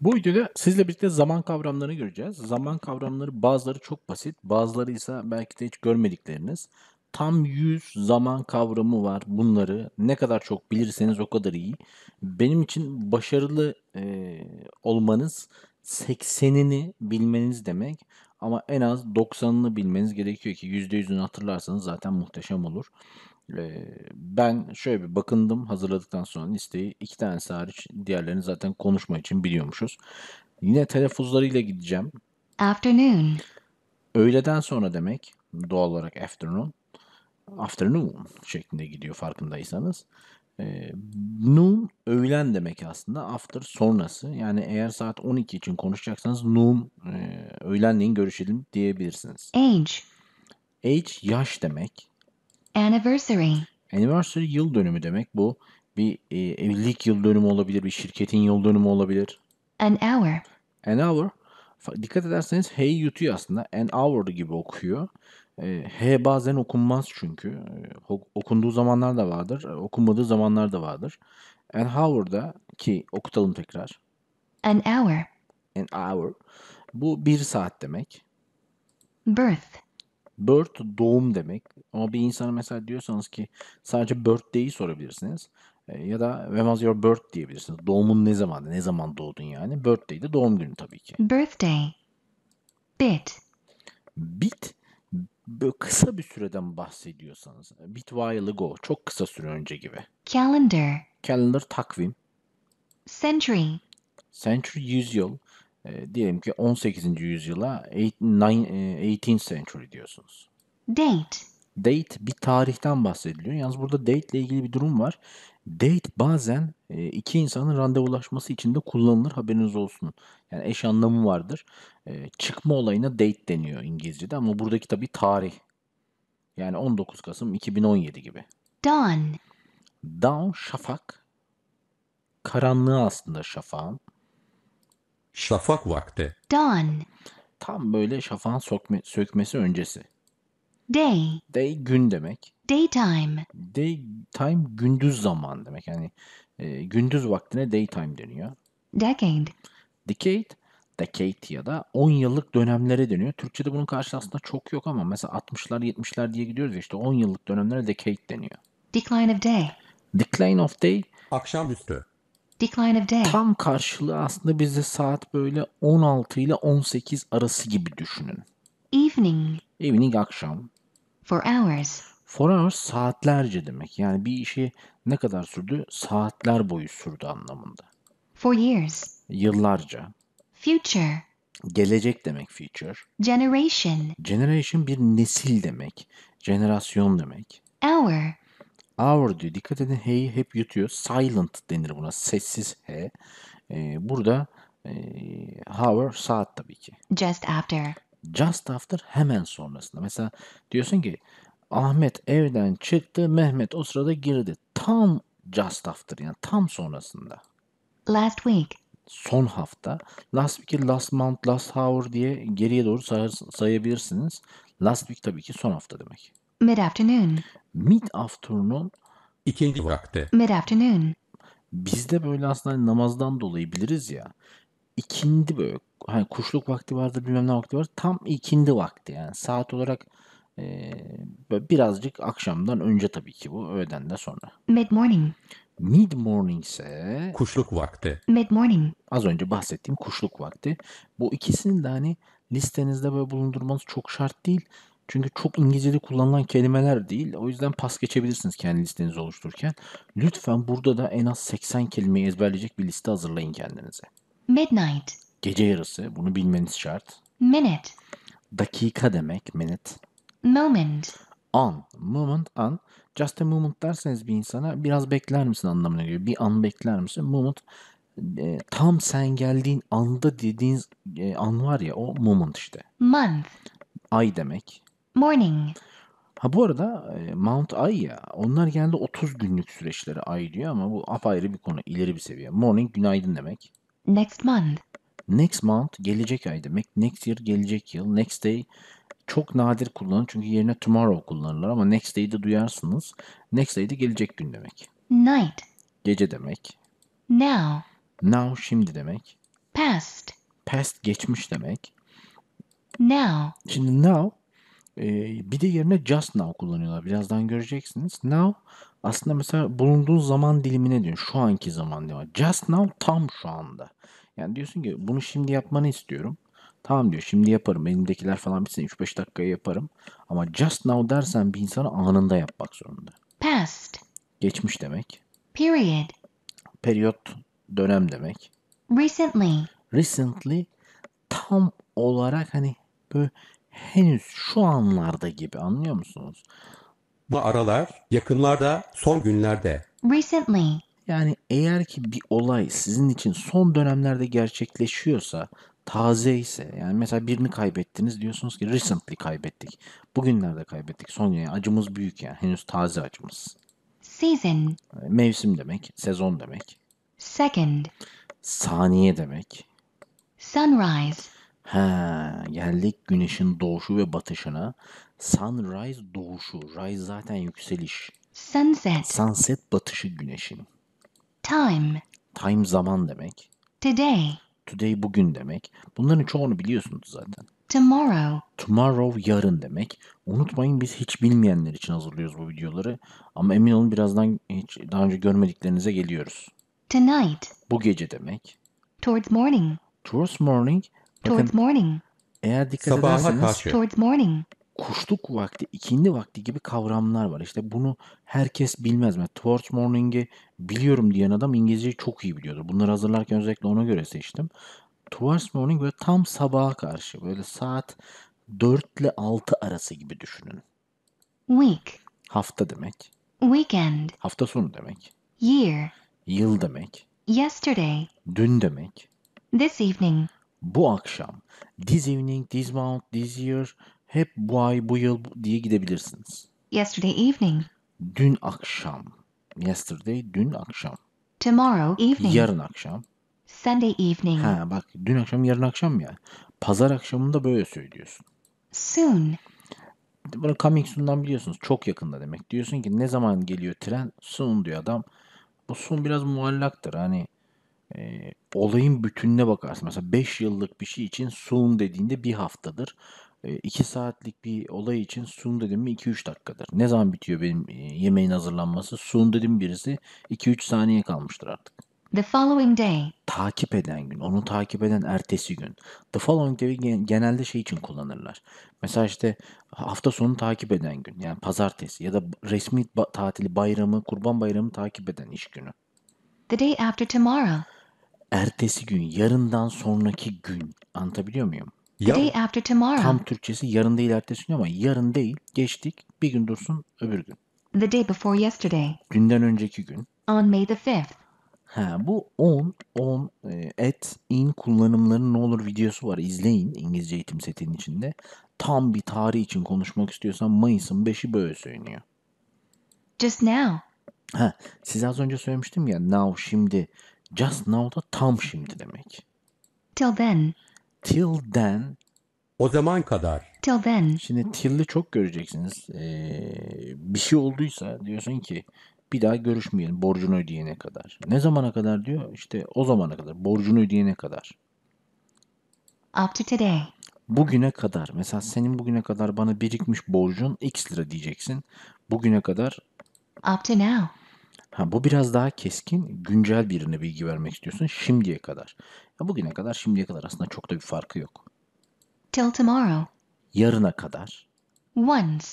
Bu videoda sizle birlikte zaman kavramlarını göreceğiz. Zaman kavramları bazıları çok basit, bazıları ise belki de hiç görmedikleriniz. Tam 100 zaman kavramı var bunları. Ne kadar çok bilirseniz o kadar iyi. Benim için başarılı e, olmanız 80'ini bilmeniz demek. Ama en az 90'ını bilmeniz gerekiyor ki %100'ünü hatırlarsanız zaten muhteşem olur ben şöyle bir bakındım hazırladıktan sonra listeyi. iki tane hariç diğerlerini zaten konuşma için biliyormuşuz. Yine telaffuzlarıyla gideceğim. Afternoon. Öğleden sonra demek doğal olarak afternoon. Afternoon şeklinde gidiyor farkındaysanız. E, noon öğlen demek aslında after sonrası. Yani eğer saat 12 için konuşacaksanız noon e, öğlenleyin görüşelim diyebilirsiniz. Age. Age yaş demek. Anniversary. Anniversary yıl dönümü demek bu. Bir e, evlilik yıl dönümü olabilir, bir şirketin yıl dönümü olabilir. An hour. An hour. Dikkat ederseniz hey yutuyor aslında. An hour gibi okuyor. E, H bazen okunmaz çünkü. E, okunduğu zamanlar da vardır, e, okunmadığı zamanlar da vardır. An hour da ki okutalım tekrar. An hour. An hour. Bu bir saat demek. Birth. Birth doğum demek. Ama bir insana mesela diyorsanız ki sadece birthday'i sorabilirsiniz. E, ya da when was your birth diyebilirsiniz. Doğumun ne zamandı? Ne zaman doğdun yani? Birthday de doğum günü tabii ki. Birthday. Bit. Bit böyle kısa bir süreden bahsediyorsanız. Bit while ago. Çok kısa süre önce gibi. Calendar. Calendar takvim. Century. Century yüzyıl. yıl e, diyelim ki 18. yüzyıla 18th e, century diyorsunuz. Date. Date bir tarihten bahsediliyor. Yalnız burada date ile ilgili bir durum var. Date bazen e, iki insanın randevulaşması için de kullanılır haberiniz olsun. Yani eş anlamı vardır. E, çıkma olayına date deniyor İngilizce'de ama buradaki tabii tarih. Yani 19 Kasım 2017 gibi. Dawn. Dawn şafak. Karanlığı aslında şafağın. Şafak vakti. Dawn. Tam böyle şafağın sokme, sökmesi öncesi. Day. Day gün demek. Daytime. Daytime gündüz zaman demek. Yani e, gündüz vaktine daytime deniyor. Decade. Decade decade ya da 10 yıllık dönemlere deniyor. Türkçe'de bunun karşılığı çok yok ama mesela 60'lar 70'ler diye gidiyoruz işte 10 yıllık dönemlere decade deniyor. Decline of day. Decline of day. Akşamüstü. Decline of day. Tam karşılığı aslında bize saat böyle 16 ile 18 arası gibi düşünün. Evening. Evening akşam. For hours. For hours saatlerce demek. Yani bir işi ne kadar sürdü? Saatler boyu sürdü anlamında. For years. Yıllarca. Future. Gelecek demek future. Generation. Generation bir nesil demek. Jenerasyon demek. Hour. Hour diyor. Dikkat edin hey hep yutuyor. Silent denir buna. Sessiz H. Ee, burada e, hour saat tabii ki. Just after. Just after hemen sonrasında. Mesela diyorsun ki Ahmet evden çıktı, Mehmet o sırada girdi. Tam just after yani tam sonrasında. Last week. Son hafta. Last week'i last month, last hour diye geriye doğru say- sayabilirsiniz. Last week tabii ki son hafta demek. Mid afternoon mid afternoon turunun ikinci vakti. Mid-afternoon. Bizde böyle aslında hani namazdan dolayı biliriz ya. İkindi böyle hani kuşluk vakti vardır bilmem ne vakti var. Tam ikindi vakti yani saat olarak e, birazcık akşamdan önce tabii ki bu öğleden de sonra. Mid morning. Mid morning ise kuşluk vakti. Mid morning. Az önce bahsettiğim kuşluk vakti. Bu ikisini de hani listenizde böyle bulundurmanız çok şart değil. Çünkü çok İngilizce'de kullanılan kelimeler değil. O yüzden pas geçebilirsiniz kendi listenizi oluştururken. Lütfen burada da en az 80 kelimeyi ezberleyecek bir liste hazırlayın kendinize. Midnight. Gece yarısı. Bunu bilmeniz şart. Minute. Dakika demek. Minute. Moment. An. Moment an. Just a moment derseniz bir insana biraz bekler misin anlamına geliyor. Bir an bekler misin? Moment e, tam sen geldiğin anda dediğiniz e, an var ya o moment işte. Month. Ay demek. Morning. Ha bu arada e, Mount Aya, onlar genelde 30 günlük süreçleri ay diyor ama bu apayrı bir konu ileri bir seviye. Morning günaydın demek. Next month. Next month gelecek ay demek. Next year gelecek yıl. Next day çok nadir kullanılır çünkü yerine tomorrow kullanırlar ama next day'de duyarsınız. Next day'de gelecek gün demek. Night. Gece demek. Now. Now şimdi demek. Past. Past geçmiş demek. Now. Şimdi now bir de yerine just now kullanıyorlar. Birazdan göreceksiniz. Now aslında mesela bulunduğun zaman dilimine diyor. Şu anki zaman dilimi Just now tam şu anda. Yani diyorsun ki bunu şimdi yapmanı istiyorum. Tamam diyor şimdi yaparım. Elimdekiler falan bitsin 3-5 dakikaya yaparım. Ama just now dersen bir insanı anında yapmak zorunda. Past. Geçmiş demek. Period. Periyot dönem demek. Recently. Recently tam olarak hani böyle henüz şu anlarda gibi anlıyor musunuz? Bu aralar yakınlarda son günlerde. Recently. Yani eğer ki bir olay sizin için son dönemlerde gerçekleşiyorsa taze ise yani mesela birini kaybettiniz diyorsunuz ki recently kaybettik. Bugünlerde kaybettik. Son yani acımız büyük yani henüz taze acımız. Season. Mevsim demek, sezon demek. Second. Saniye demek. Sunrise. Ha, geldik güneşin doğuşu ve batışına. Sunrise doğuşu. Rise zaten yükseliş. Sunset. Sunset batışı güneşin. Time. Time zaman demek. Today. Today bugün demek. Bunların çoğunu biliyorsunuz zaten. Tomorrow. Tomorrow yarın demek. Unutmayın biz hiç bilmeyenler için hazırlıyoruz bu videoları. Ama emin olun birazdan hiç daha önce görmediklerinize geliyoruz. Tonight. Bu gece demek. Towards morning. Towards morning Towards morning. Eğer dikkat Sabaha ederseniz karşı. morning. Kuşluk vakti, ikindi vakti gibi kavramlar var. İşte bunu herkes bilmez mi? Towards morning'i biliyorum diyen adam İngilizceyi çok iyi biliyordur. Bunları hazırlarken özellikle ona göre seçtim. Towards morning böyle tam sabaha karşı. Böyle saat 4 ile 6 arası gibi düşünün. Week. Hafta demek. Weekend. Hafta sonu demek. Year. Yıl demek. Yesterday. Dün demek. This evening bu akşam, this evening, this month, this year, hep bu ay, bu yıl diye gidebilirsiniz. Yesterday evening. Dün akşam. Yesterday, dün akşam. Tomorrow evening. Yarın akşam. Sunday evening. Ha bak dün akşam yarın akşam ya. Pazar akşamında böyle söylüyorsun. Soon. Bunu coming soon'dan biliyorsunuz. Çok yakında demek. Diyorsun ki ne zaman geliyor tren? Soon diyor adam. Bu soon biraz muallaktır. Hani e, olayın bütününe bakarsın. Mesela 5 yıllık bir şey için sun dediğinde bir haftadır. 2 e, saatlik bir olay için sun dedim mi 2-3 dakikadır. Ne zaman bitiyor benim e, yemeğin hazırlanması? Sun dedim birisi 2-3 saniye kalmıştır artık. The following day. Takip eden gün, onu takip eden ertesi gün. The following day genelde şey için kullanırlar. Mesela işte hafta sonu takip eden gün yani pazartesi ya da resmi tatili bayramı, kurban bayramı takip eden iş günü. The day after tomorrow ertesi gün, yarından sonraki gün. Anlatabiliyor muyum? Ya, The day after tomorrow. Tam Türkçesi yarın değil ertesi gün ama yarın değil geçtik bir gün dursun öbür gün. The day before yesterday. Günden önceki gün. On May the 5th. Ha, bu on, on, et, in kullanımlarının ne olur videosu var. İzleyin İngilizce eğitim setinin içinde. Tam bir tarih için konuşmak istiyorsan Mayıs'ın 5'i böyle söyleniyor. Just now. Ha, size az önce söylemiştim ya now şimdi Just now da tam şimdi demek. Till then. Till then. O zaman kadar. Till then. Şimdi till'i çok göreceksiniz. Ee, bir şey olduysa diyorsun ki bir daha görüşmeyelim borcunu ödeyene kadar. Ne zamana kadar diyor? İşte o zamana kadar. Borcunu ödeyene kadar. After today. Bugüne kadar. Mesela senin bugüne kadar bana birikmiş borcun x lira diyeceksin. Bugüne kadar. Up to now. Ha, bu biraz daha keskin, güncel birine bilgi vermek istiyorsun şimdiye kadar. Ya bugüne kadar şimdiye kadar aslında çok da bir farkı yok. Till tomorrow. Yarına kadar. Once.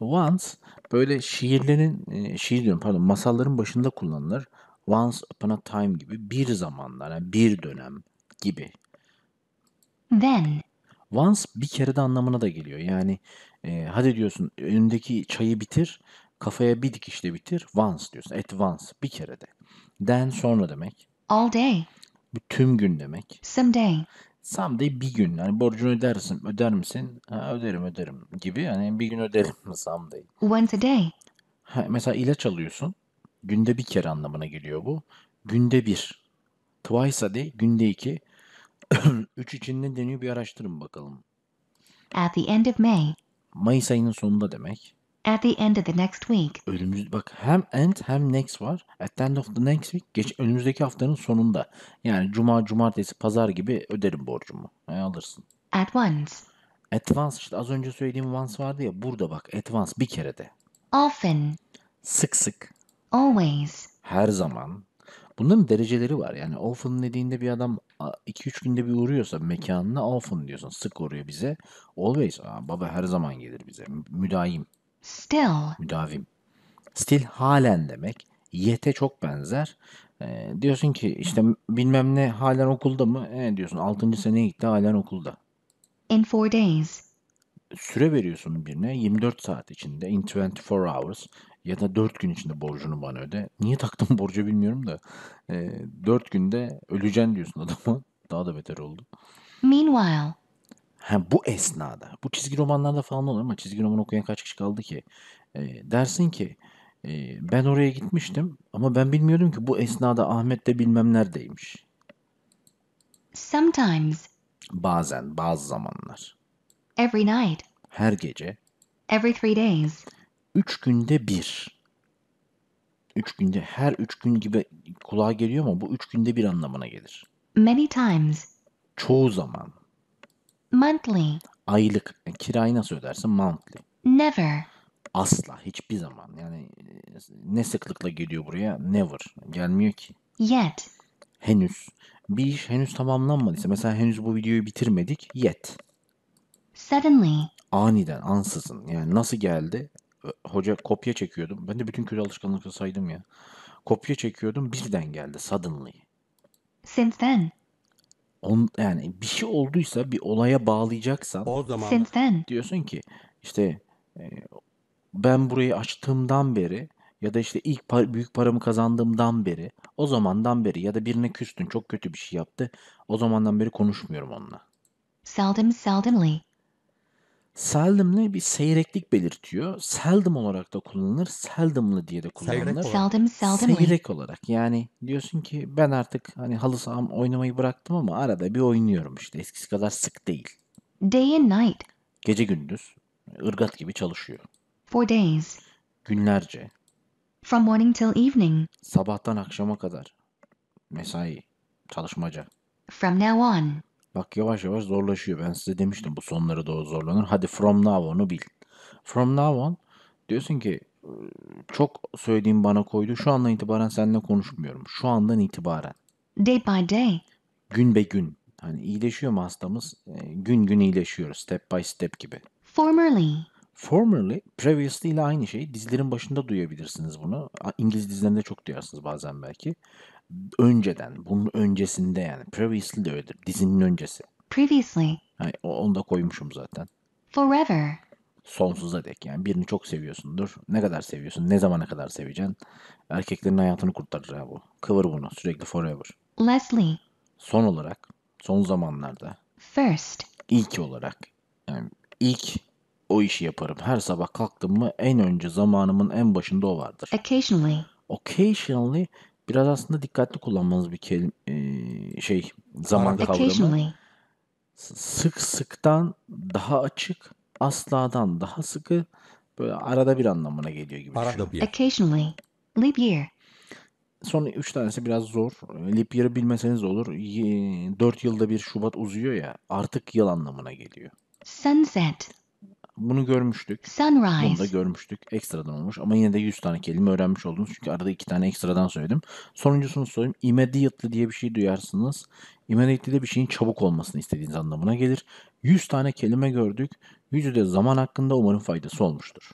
Once böyle şiirlerin, e, şiir diyorum pardon masalların başında kullanılır. Once upon a time gibi bir zamanlar, yani bir dönem gibi. Then. Once bir kere de anlamına da geliyor. Yani e, hadi diyorsun önündeki çayı bitir Kafaya bir dikişle bitir. Once diyorsun. At once. Bir kerede. Then sonra demek. All day. Bir Tüm gün demek. Someday. Someday bir gün. Yani borcunu ödersin. Öder misin? Ha, öderim öderim gibi. Yani bir gün öderim someday. Once a day. Ha, mesela ilaç alıyorsun. Günde bir kere anlamına geliyor bu. Günde bir. Twice a day. Günde iki. Üç için ne deniyor bir araştırın bakalım. At the end of May. Mayıs ayının sonunda demek at the end of the next week. Önümüz bak hem end hem next var. At the end of the next week geç önümüzdeki haftanın sonunda. Yani cuma, cumartesi, pazar gibi öderim borcumu. Yani alırsın. At once. At once işte az önce söylediğim once vardı ya burada bak at once bir kere de. Often. Sık sık. Always. Her zaman. Bunların dereceleri var. Yani often dediğinde bir adam 2-3 günde bir uğruyorsa mekanına often diyorsun. Sık uğruyor bize. Always. Aa, baba her zaman gelir bize. Müdaim. Still. Müdavim. Still halen demek. Yete çok benzer. E, diyorsun ki işte bilmem ne halen okulda mı? E, diyorsun 6. seneye gitti halen okulda. In four days. Süre veriyorsun birine 24 saat içinde in 24 hours ya da 4 gün içinde borcunu bana öde. Niye taktım borcu bilmiyorum da. E, ee, 4 günde öleceksin diyorsun adama. Daha da beter oldu. Meanwhile hem bu esnada, bu çizgi romanlarda falan olur ama çizgi roman okuyan kaç kişi kaldı ki? E, dersin ki e, ben oraya gitmiştim ama ben bilmiyordum ki bu esnada Ahmet de bilmem neredeymiş. Sometimes. Bazen, bazı zamanlar. Every night. Her gece. Every three days. Üç günde bir. Üç günde, her üç gün gibi kulağa geliyor ama bu üç günde bir anlamına gelir. Many times. Çoğu zaman. Monthly. Aylık. Yani kirayı nasıl ödersin? Monthly. Never. Asla. Hiçbir zaman. Yani e, ne sıklıkla geliyor buraya? Never. Gelmiyor ki. Yet. Henüz. Bir iş henüz tamamlanmadıysa. Mesela henüz bu videoyu bitirmedik. Yet. Suddenly. Aniden, ansızın. Yani nasıl geldi? Hoca kopya çekiyordum. Ben de bütün kötü alışkanlıkları saydım ya. Kopya çekiyordum. Birden geldi. Suddenly. Since then on, yani bir şey olduysa bir olaya bağlayacaksan O zaman Since then, diyorsun ki işte e, ben burayı açtığımdan beri ya da işte ilk par- büyük paramı kazandığımdan beri o zamandan beri ya da birine küstün çok kötü bir şey yaptı o zamandan beri konuşmuyorum onunla. seldom, seldomly. Seldom'lı bir seyreklik belirtiyor. Seldom olarak da kullanılır, seldom'lı diye de kullanılır. Seyrek olarak. Seyrek olarak yani diyorsun ki ben artık hani halı saham oynamayı bıraktım ama arada bir oynuyorum işte eskisi kadar sık değil. Day and night. Gece gündüz Irgat gibi çalışıyor. For days. Günlerce. From morning till evening. Sabahtan akşama kadar. Mesai, çalışmaca. From now on. Bak yavaş yavaş zorlaşıyor. Ben size demiştim bu sonları doğru zorlanır. Hadi from now on'u bil. From now on diyorsun ki çok söylediğim bana koydu. Şu andan itibaren seninle konuşmuyorum. Şu andan itibaren. Day by day. Gün be gün. Hani iyileşiyor mu hastamız? Gün gün iyileşiyoruz. Step by step gibi. Formerly. Formerly, previously ile aynı şey. Dizilerin başında duyabilirsiniz bunu. İngiliz dizilerinde çok duyarsınız bazen belki önceden, bunun öncesinde yani. Previously de öyledir. Dizinin öncesi. Previously. hay onu da koymuşum zaten. Forever. Sonsuza dek yani birini çok seviyorsundur. Ne kadar seviyorsun? Ne zamana kadar seveceksin? Erkeklerin hayatını kurtarır ya bu. Kıvır bunu sürekli forever. Leslie. Son olarak, son zamanlarda. First. İlk olarak. Yani ilk o işi yaparım. Her sabah kalktım mı en önce zamanımın en başında o vardır. Occasionally. Occasionally Biraz aslında dikkatli kullanmanız bir kelim, e, şey zaman kavramı. Sık sıktan daha açık, asladan daha sıkı, böyle arada bir anlamına geliyor gibi. Arada bir. Occasionally. Leap year. Son üç tanesi biraz zor. E, leap year'ı bilmeseniz olur. Dört yılda bir Şubat uzuyor ya artık yıl anlamına geliyor. Sunset. Bunu görmüştük. Sunrise. Bunu da görmüştük. Ekstradan olmuş ama yine de 100 tane kelime öğrenmiş oldunuz. Çünkü arada 2 tane ekstradan söyledim. Sonuncusunu söyleyeyim. Immediately diye bir şey duyarsınız. Immediately de bir şeyin çabuk olmasını istediğiniz anlamına gelir. 100 tane kelime gördük. Yüzü de zaman hakkında umarım faydası olmuştur.